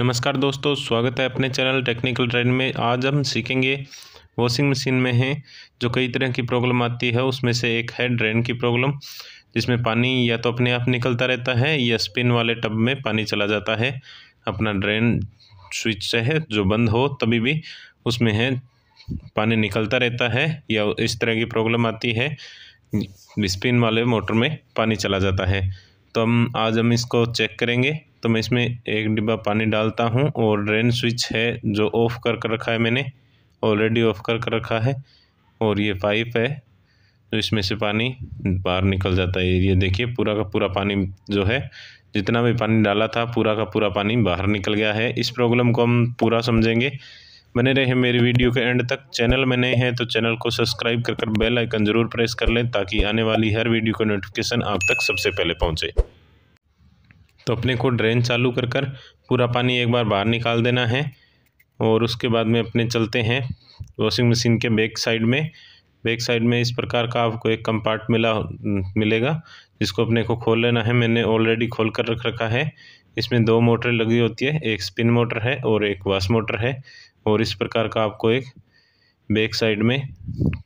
नमस्कार दोस्तों स्वागत है अपने चैनल टेक्निकल ट्रेंड में आज हम सीखेंगे वॉशिंग मशीन में है जो कई तरह की प्रॉब्लम आती है उसमें से एक है ड्रेन की प्रॉब्लम जिसमें पानी या तो अपने आप निकलता रहता है या स्पिन वाले टब में पानी चला जाता है अपना ड्रेन स्विच से है जो बंद हो तभी भी उसमें है पानी निकलता रहता है या इस तरह की प्रॉब्लम आती है स्पिन वाले मोटर में पानी चला जाता है तो हम आज हम इसको चेक करेंगे तो मैं इसमें एक डिब्बा पानी डालता हूँ और ड्रेन स्विच है जो ऑफ़ कर कर रखा है मैंने ऑलरेडी ऑफ़ कर कर रखा है और ये पाइप है तो इसमें से पानी बाहर निकल जाता है ये देखिए पूरा का पूरा पानी जो है जितना भी पानी डाला था पूरा का पूरा पानी बाहर निकल गया है इस प्रॉब्लम को हम पूरा समझेंगे बने रहे मेरी वीडियो के एंड तक चैनल में नए हैं तो चैनल को सब्सक्राइब कर कर बेल आइकन ज़रूर प्रेस कर लें ताकि आने वाली हर वीडियो का नोटिफिकेशन आप तक सबसे पहले पहुँचे तो अपने को ड्रेन चालू कर कर पूरा पानी एक बार बाहर निकाल देना है और उसके बाद में अपने चलते हैं वॉशिंग मशीन के बैक साइड में बैक साइड में इस प्रकार का आपको एक कंपार्ट मिला मिलेगा जिसको अपने को खोल लेना है मैंने ऑलरेडी खोल कर रख रखा है इसमें दो मोटर लगी होती है एक स्पिन मोटर है और एक वाश मोटर है और इस प्रकार का आपको एक बैक साइड में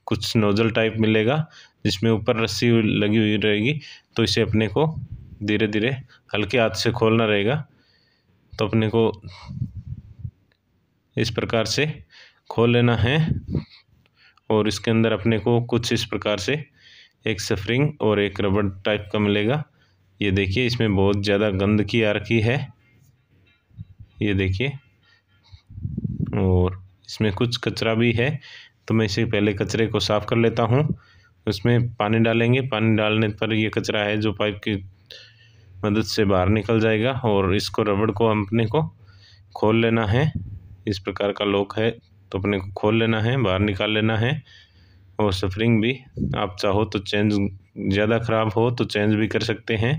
कुछ नोज़ल टाइप मिलेगा जिसमें ऊपर रस्सी लगी हुई रहेगी तो इसे अपने को धीरे धीरे हल्के हाथ से खोलना रहेगा तो अपने को इस प्रकार से खोल लेना है और इसके अंदर अपने को कुछ इस प्रकार से एक सफरिंग और एक रबड़ टाइप का मिलेगा ये देखिए इसमें बहुत ज़्यादा गंदगी आ रखी है ये देखिए और इसमें कुछ कचरा भी है तो मैं इसे पहले कचरे को साफ़ कर लेता हूँ उसमें पानी डालेंगे पानी डालने पर ये कचरा है जो पाइप के मदद से बाहर निकल जाएगा और इसको रबड़ को अपने को खोल लेना है इस प्रकार का लॉक है तो अपने को खोल लेना है बाहर निकाल लेना है और सफरिंग भी आप चाहो तो चेंज ज़्यादा ख़राब हो तो चेंज भी कर सकते हैं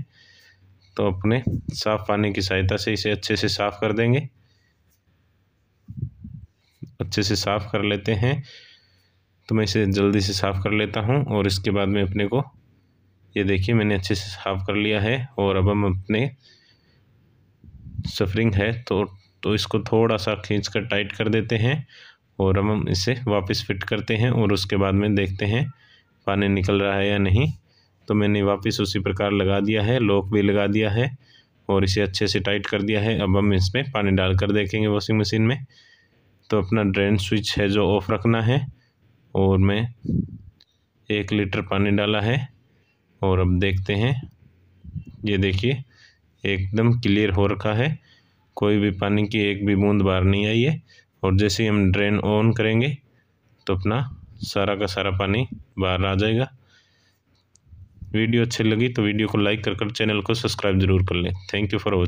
तो अपने साफ़ पानी की सहायता से इसे अच्छे से साफ़ कर देंगे अच्छे से साफ़ कर लेते हैं तो मैं इसे जल्दी से साफ़ कर लेता हूँ और इसके बाद में अपने को ये देखिए मैंने अच्छे से साफ़ कर लिया है और अब हम अपने सफरिंग है तो तो इसको थोड़ा सा खींच कर टाइट कर देते हैं और अब हम इसे वापस फिट करते हैं और उसके बाद में देखते हैं पानी निकल रहा है या नहीं तो मैंने वापस उसी प्रकार लगा दिया है लॉक भी लगा दिया है और इसे अच्छे से टाइट कर दिया है अब हम इसमें पानी डाल कर देखेंगे वॉशिंग मशीन में तो अपना ड्रेन स्विच है जो ऑफ़ रखना है और मैं एक लीटर पानी डाला है और अब देखते हैं ये देखिए एकदम क्लियर हो रखा है कोई भी पानी की एक भी बूंद बाहर नहीं आई है और जैसे ही हम ड्रेन ऑन करेंगे तो अपना सारा का सारा पानी बाहर आ जाएगा वीडियो अच्छी लगी तो वीडियो को लाइक कर कर चैनल को सब्सक्राइब जरूर कर लें थैंक यू फॉर वॉचिंग